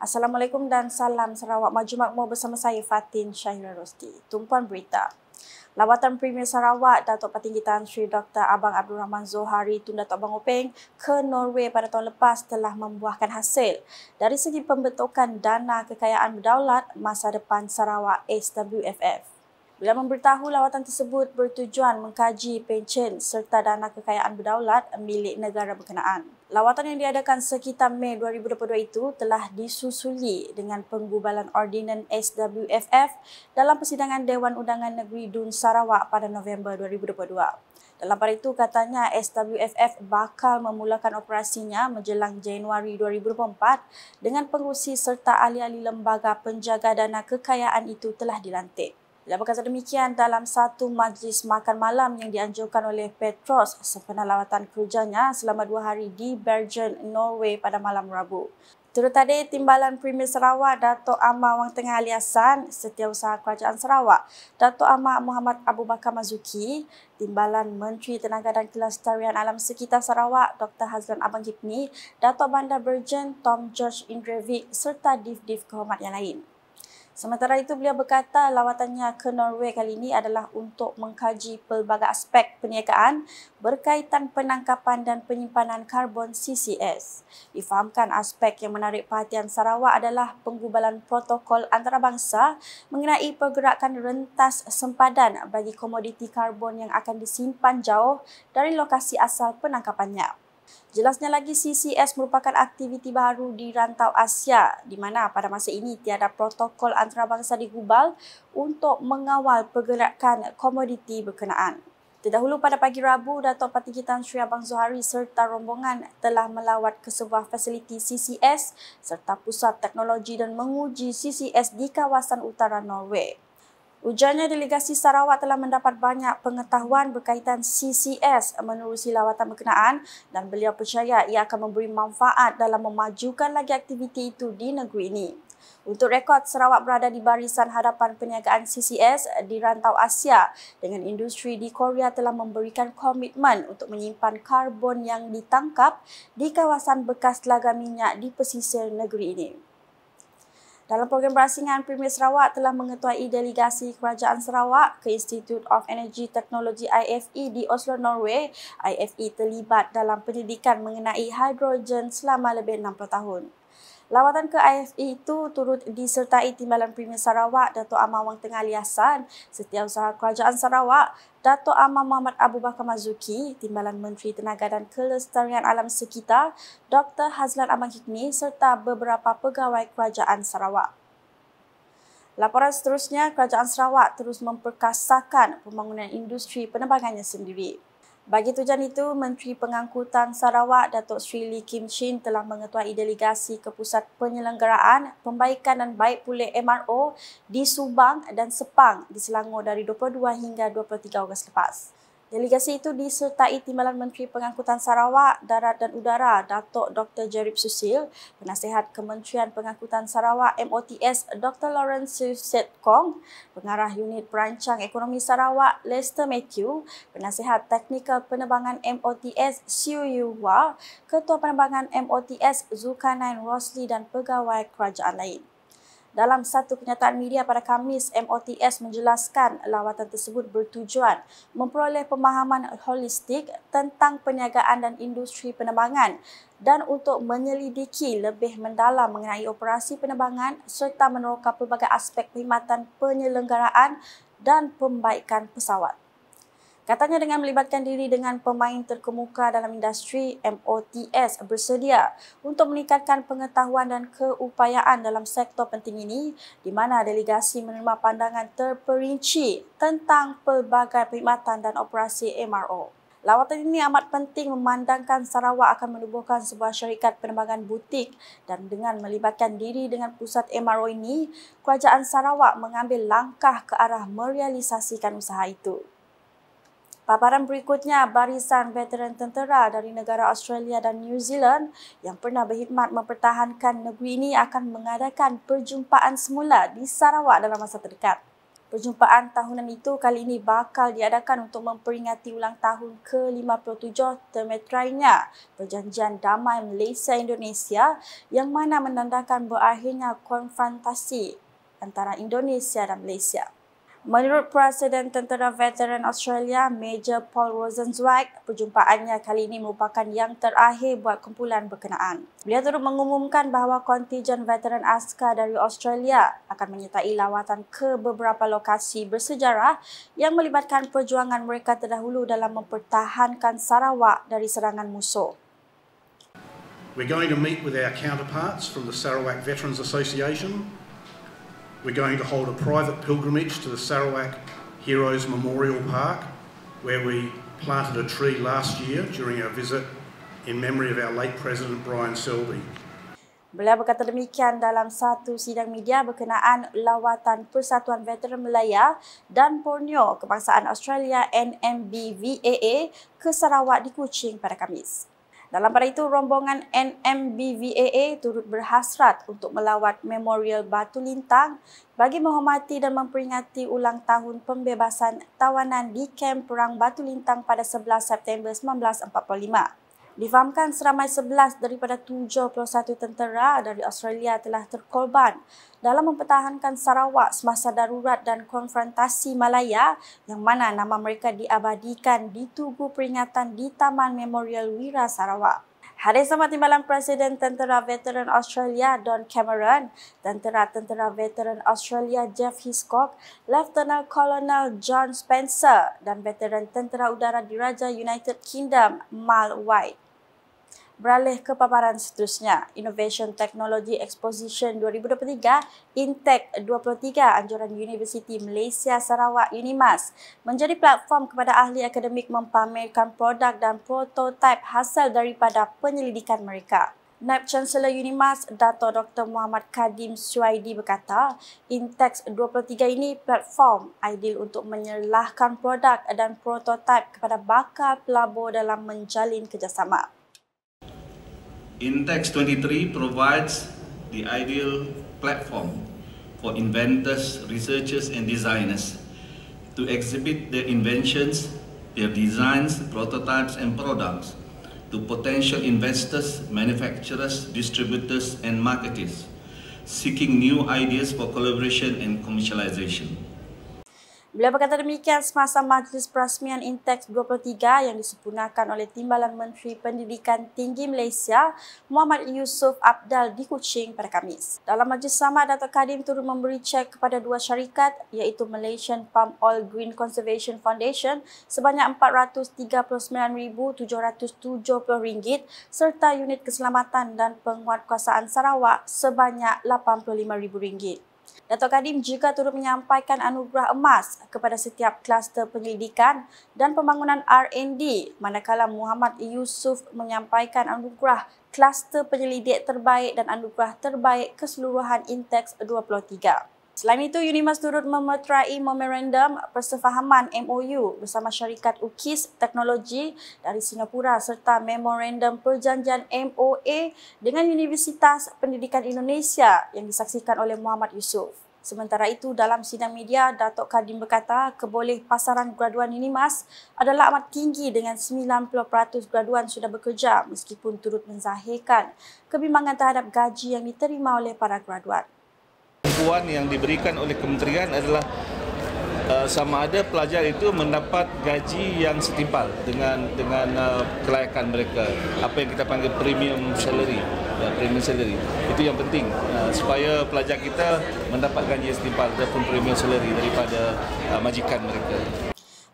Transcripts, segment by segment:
Assalamualaikum dan salam Sarawak Maju Makmur bersama saya Fatin Syahira Rosti. Tumpuan Berita. Lawatan Premier Sarawak Datuk Patinggi Tan Sri Dr. Abang Abdul Rahman Zohari Tun Datuk Abang Openg ke Norway pada tahun lepas telah membuahkan hasil. Dari segi pembentukan dana kekayaan berdaulat masa depan Sarawak SWFF. Beliau memberitahu lawatan tersebut bertujuan mengkaji pencen serta dana kekayaan berdaulat milik negara berkenaan. Lawatan yang diadakan sekitar Mei 2022 itu telah disusuli dengan penggubalan Ordinan SWFF dalam persidangan Dewan Undangan Negeri Dun Sarawak pada November 2022. Dalam pada itu katanya SWFF bakal memulakan operasinya menjelang Januari 2024 dengan pengurusi serta ahli-ahli lembaga penjaga dana kekayaan itu telah dilantik. Dan berkata demikian dalam satu majlis makan malam yang dianjurkan oleh Petros sepenuh lawatan kerjanya selama dua hari di Bergen, Norway pada malam Rabu. Turut tadi Timbalan Premier Sarawak Dato' Amar Wang Tengah aliasan Setiausaha Kerajaan Sarawak Dato' Amar Muhammad Abu Bakar Mazuki Timbalan Menteri Tenaga dan Kelestarian Alam Sekitar Sarawak Dr. Hazlan Abang Hipni Dato' Bandar Bergen Tom George Indrevik serta div-div kehormat yang lain. Sementara itu beliau berkata lawatannya ke Norway kali ini adalah untuk mengkaji pelbagai aspek perniagaan berkaitan penangkapan dan penyimpanan karbon CCS. Difahamkan aspek yang menarik perhatian Sarawak adalah penggubalan protokol antarabangsa mengenai pergerakan rentas sempadan bagi komoditi karbon yang akan disimpan jauh dari lokasi asal penangkapannya. Jelasnya lagi CCS merupakan aktiviti baru di rantau Asia di mana pada masa ini tiada protokol antarabangsa di Gubal untuk mengawal pergerakan komoditi berkenaan. Terdahulu pada pagi Rabu, datuk Patinggi Tan Sri Abang Zuhari serta rombongan telah melawat ke sebuah fasiliti CCS serta pusat teknologi dan menguji CCS di kawasan utara Norway. Ujarnya delegasi Sarawak telah mendapat banyak pengetahuan berkaitan CCS menerusi lawatan berkenaan dan beliau percaya ia akan memberi manfaat dalam memajukan lagi aktiviti itu di negeri ini. Untuk rekod, Sarawak berada di barisan hadapan perniagaan CCS di rantau Asia dengan industri di Korea telah memberikan komitmen untuk menyimpan karbon yang ditangkap di kawasan bekas telaga minyak di pesisir negeri ini. Dalam program berasingan, Premier Sarawak telah mengetuai delegasi Kerajaan Sarawak ke Institute of Energy Technology IFE di Oslo, Norway. IFE terlibat dalam penyelidikan mengenai hidrogen selama lebih 60 tahun. Lawatan ke IFE itu turut disertai Timbalan Premier Sarawak Dato' Amar Wang Tengah Liasan, Setiausaha Kerajaan Sarawak, Dato' Amar Muhammad Abu Bakar Mazuki, Timbalan Menteri Tenaga dan Kelestarian Alam Sekitar, Dr. Hazlan Amang Hikni serta beberapa pegawai Kerajaan Sarawak. Laporan seterusnya, Kerajaan Sarawak terus memperkasakan pembangunan industri penerbangannya sendiri. Bagi tujuan itu, Menteri Pengangkutan Sarawak Datuk Sri Lee Kim Chin telah mengetuai delegasi ke Pusat Penyelenggaraan Pembaikan dan Baik Pulih MRO di Subang dan Sepang di Selangor dari 22 hingga 23 Ogos lepas. Delegasi itu disertai Timbalan Menteri Pengangkutan Sarawak, Darat dan Udara, Datuk Dr. Jerib Susil, Penasihat Kementerian Pengangkutan Sarawak, MOTS, Dr. Lawrence Suset Kong, Pengarah Unit Perancang Ekonomi Sarawak, Lester Matthew, Penasihat Teknikal Penerbangan MOTS, Siu Yu Hua, Ketua Penerbangan MOTS, Zulkanain Rosli dan pegawai kerajaan lain. Dalam satu kenyataan media pada Kamis, MOTS menjelaskan lawatan tersebut bertujuan memperoleh pemahaman holistik tentang perniagaan dan industri penerbangan dan untuk menyelidiki lebih mendalam mengenai operasi penerbangan serta meneroka pelbagai aspek perkhidmatan penyelenggaraan dan pembaikan pesawat. Katanya dengan melibatkan diri dengan pemain terkemuka dalam industri MOTS bersedia untuk meningkatkan pengetahuan dan keupayaan dalam sektor penting ini di mana delegasi menerima pandangan terperinci tentang pelbagai perkhidmatan dan operasi MRO. Lawatan ini amat penting memandangkan Sarawak akan menubuhkan sebuah syarikat penerbangan butik dan dengan melibatkan diri dengan pusat MRO ini, kerajaan Sarawak mengambil langkah ke arah merealisasikan usaha itu. Paparan berikutnya, barisan veteran tentera dari negara Australia dan New Zealand yang pernah berkhidmat mempertahankan negeri ini akan mengadakan perjumpaan semula di Sarawak dalam masa terdekat. Perjumpaan tahunan itu kali ini bakal diadakan untuk memperingati ulang tahun ke-57 termetrainya Perjanjian Damai Malaysia Indonesia yang mana menandakan berakhirnya konfrontasi antara Indonesia dan Malaysia. Menurut Presiden Tentera Veteran Australia Major Paul Rosenzweig, perjumpaannya kali ini merupakan yang terakhir buat kumpulan berkenaan. Beliau turut mengumumkan bahawa kontijen veteran askar dari Australia akan menyertai lawatan ke beberapa lokasi bersejarah yang melibatkan perjuangan mereka terdahulu dalam mempertahankan Sarawak dari serangan musuh. We're going to meet with our counterparts from the Sarawak Veterans Association We're going to hold a private pilgrimage to the Sarawak Heroes Memorial Park, where we planted a tree last year during our visit in memory of our late President Brian Selby. Beliau berkata demikian dalam satu sidang media berkenaan lawatan Persatuan Veteran Melaya dan Borneo Kebangsaan Australia NMBVAA ke Sarawak di Kuching pada Khamis. Dalam pada itu, rombongan NMBVAA turut berhasrat untuk melawat Memorial Batu Lintang bagi menghormati dan memperingati ulang tahun pembebasan tawanan di Kamp Perang Batu Lintang pada 11 September 1945. Difahamkan seramai 11 daripada 71 tentera dari Australia telah terkorban dalam mempertahankan Sarawak semasa darurat dan konfrontasi Malaya yang mana nama mereka diabadikan di Tugu Peringatan di Taman Memorial Wira Sarawak. Hari sama timbalan Presiden Tentera Veteran Australia Don Cameron, Tentera-Tentera Veteran Australia Jeff Hiscock, Lieutenant Colonel John Spencer dan Veteran Tentera Udara Diraja United Kingdom Mal White. Beralih ke paparan seterusnya, Innovation Technology Exposition 2023, Intech 23 Anjuran Universiti Malaysia Sarawak Unimas menjadi platform kepada ahli akademik mempamerkan produk dan prototipe hasil daripada penyelidikan mereka. Naib Chancellor Unimas Dato Dr Muhammad Kadim Suaidi berkata, Intex 23 ini platform ideal untuk menyelahkan produk dan prototipe kepada bakal pelabur dalam menjalin kerjasama. Intex 23 provides the ideal platform for inventors, researchers, and designers to exhibit their inventions, their designs, prototypes, and products to potential investors, manufacturers, distributors, and marketers seeking new ideas for collaboration and commercialization. Beliau berkata demikian semasa majlis perasmian Intex 23 yang disempurnakan oleh Timbalan Menteri Pendidikan Tinggi Malaysia Muhammad Yusof Abdal di Kuching pada Kamis. Dalam majlis sama, Dato' Kadim turut memberi cek kepada dua syarikat iaitu Malaysian Palm Oil Green Conservation Foundation sebanyak RM439,770 serta unit keselamatan dan penguatkuasaan Sarawak sebanyak RM85,000. Dato' Kadim juga turut menyampaikan anugerah emas kepada setiap kluster penyelidikan dan pembangunan R&D manakala Muhammad Yusuf menyampaikan anugerah kluster penyelidik terbaik dan anugerah terbaik keseluruhan Intex 23. Selain itu, UNIMAS turut memeterai memorandum persefahaman MOU bersama syarikat UKIS Teknologi dari Singapura serta memorandum perjanjian MOA dengan Universitas Pendidikan Indonesia yang disaksikan oleh Muhammad Yusuf. Sementara itu, dalam sidang media, Datuk Kadim berkata keboleh pasaran graduan UNIMAS adalah amat tinggi dengan 90% graduan sudah bekerja meskipun turut menzahirkan kebimbangan terhadap gaji yang diterima oleh para graduan pengakuan yang diberikan oleh kementerian adalah uh, sama ada pelajar itu mendapat gaji yang setimpal dengan dengan uh, kelayakan mereka apa yang kita panggil premium salary uh, premium salary itu yang penting uh, supaya pelajar kita mendapat gaji yang setimpal ataupun premium salary daripada uh, majikan mereka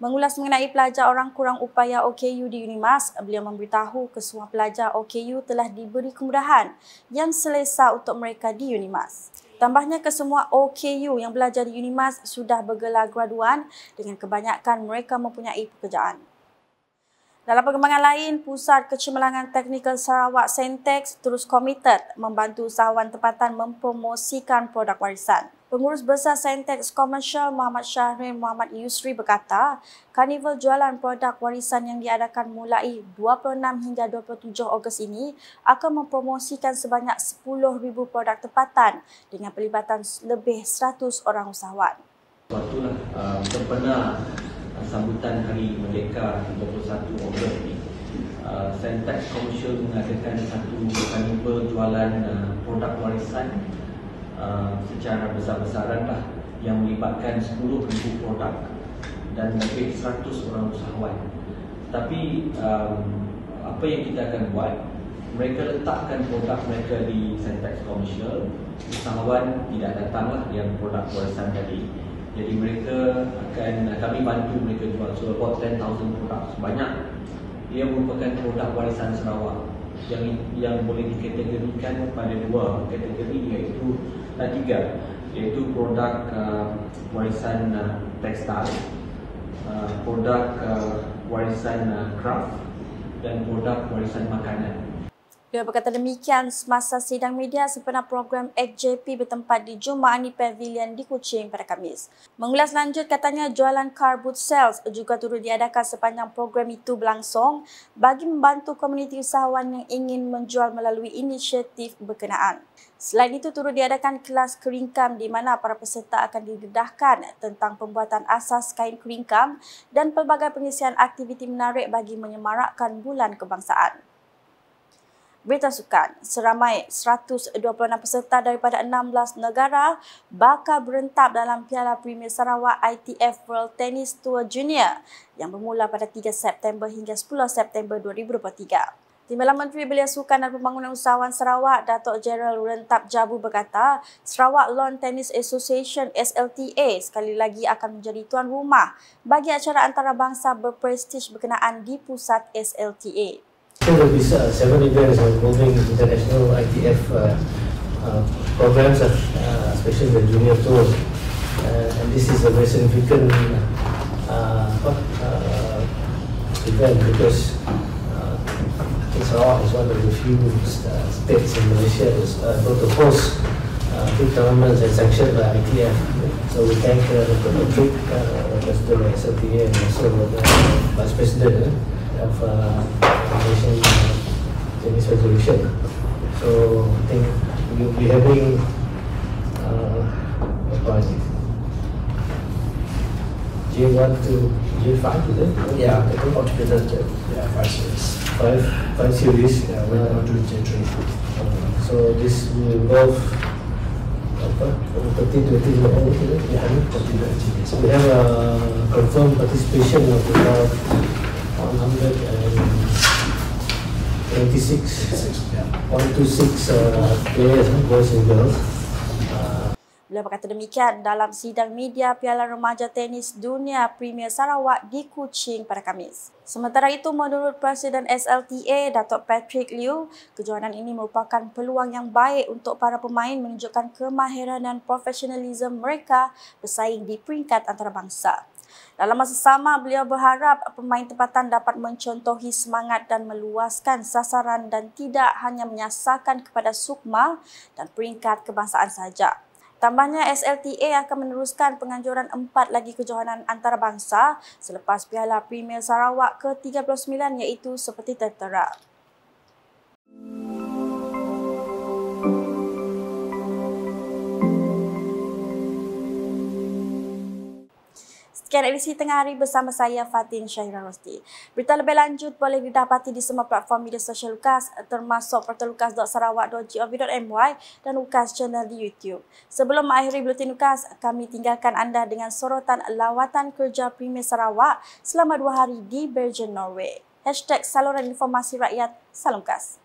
Mengulas mengenai pelajar orang kurang upaya OKU di Unimas, beliau memberitahu kesemua pelajar OKU telah diberi kemudahan yang selesa untuk mereka di Unimas. Tambahnya ke semua OKU yang belajar di Unimas sudah bergelar graduan dengan kebanyakan mereka mempunyai pekerjaan. Dalam perkembangan lain, Pusat Kecemerlangan Teknikal Sarawak Sentex terus komited membantu usahawan tempatan mempromosikan produk warisan. Pengurus Besar Sentex Commercial Muhammad Syahrin Muhammad Yusri berkata, karnival jualan produk warisan yang diadakan mulai 26 hingga 27 Ogos ini akan mempromosikan sebanyak 10,000 produk tempatan dengan pelibatan lebih 100 orang usahawan. Waktu lah uh, uh, sambutan Hari Merdeka 21 Ogos ini, uh, Sentex Commercial mengadakan satu karnival jualan uh, produk warisan Um, secara besar-besaran lah yang melibatkan 10 ribu produk dan lebih 100 orang usahawan. Tapi um, apa yang kita akan buat, mereka letakkan produk mereka di Sentex Commercial, usahawan tidak datanglah yang produk warisan tadi. Jadi mereka akan uh, kami bantu mereka jual so about 10,000 produk sebanyak. Ia merupakan produk warisan Sarawak yang yang boleh dikategorikan pada dua kategori iaitu uh, tiga iaitu produk uh, warisan uh, tekstil, uh, produk uh, warisan uh, craft dan produk warisan makanan. Dengan berkata demikian, semasa sidang media sempena program XJP bertempat di Jumaani Pavilion di Kuching pada Kamis. Mengulas lanjut katanya jualan car boot sales juga turut diadakan sepanjang program itu berlangsung bagi membantu komuniti usahawan yang ingin menjual melalui inisiatif berkenaan. Selain itu, turut diadakan kelas keringkam di mana para peserta akan didedahkan tentang pembuatan asas kain keringkam dan pelbagai pengisian aktiviti menarik bagi menyemarakkan bulan kebangsaan. Berita Sukan, seramai 126 peserta daripada 16 negara bakal berentap dalam Piala Premier Sarawak ITF World Tennis Tour Junior yang bermula pada 3 September hingga 10 September 2023. Timbalan Menteri Belia Sukan dan Pembangunan Usahawan Sarawak, Datuk Gerald Rentap Jabu berkata, Sarawak Lawn Tennis Association SLTA sekali lagi akan menjadi tuan rumah bagi acara antarabangsa berprestij berkenaan di pusat SLTA. There will these uh, seven events and moving international ITF uh, uh, programs, uh, especially the junior tours, and this is a very significant event because Sarawak is one of the few uh, states in Malaysia that's able to host uh, big tournaments and sanctioned by ITF. So we thank uh, the Patrick, uh, President of SLTA, and also the Vice President of Foundation resolution. So I think we'll be having uh, about J1 to J5, is it? Yeah, I think yeah, five series. Five, five series. Yeah, we're going to J3. So this will involve uh, we have a confirmed participation of about 100 Uh, Beliau berkata demikian dalam sidang media Piala Remaja Tenis Dunia Premier Sarawak di Kuching pada Khamis. Sementara itu, menurut Presiden SLTA, Datuk Patrick Liu, kejohanan ini merupakan peluang yang baik untuk para pemain menunjukkan kemahiran dan profesionalisme mereka bersaing di peringkat antarabangsa. Dalam masa sama, beliau berharap pemain tempatan dapat mencontohi semangat dan meluaskan sasaran dan tidak hanya menyasarkan kepada sukma dan peringkat kebangsaan sahaja. Tambahnya, SLTA akan meneruskan penganjuran empat lagi kejohanan antarabangsa selepas Piala Premier Sarawak ke-39 iaitu seperti tertera. sekian edisi tengah hari bersama saya Fatin Syahira Rosti. Berita lebih lanjut boleh didapati di semua platform media sosial Lukas termasuk portal lukas.sarawak.gov.my dan Lukas channel di YouTube. Sebelum mengakhiri bulletin Lukas, kami tinggalkan anda dengan sorotan lawatan kerja Premier Sarawak selama dua hari di Bergen, Norway. Hashtag saluran informasi rakyat, salam Lukas.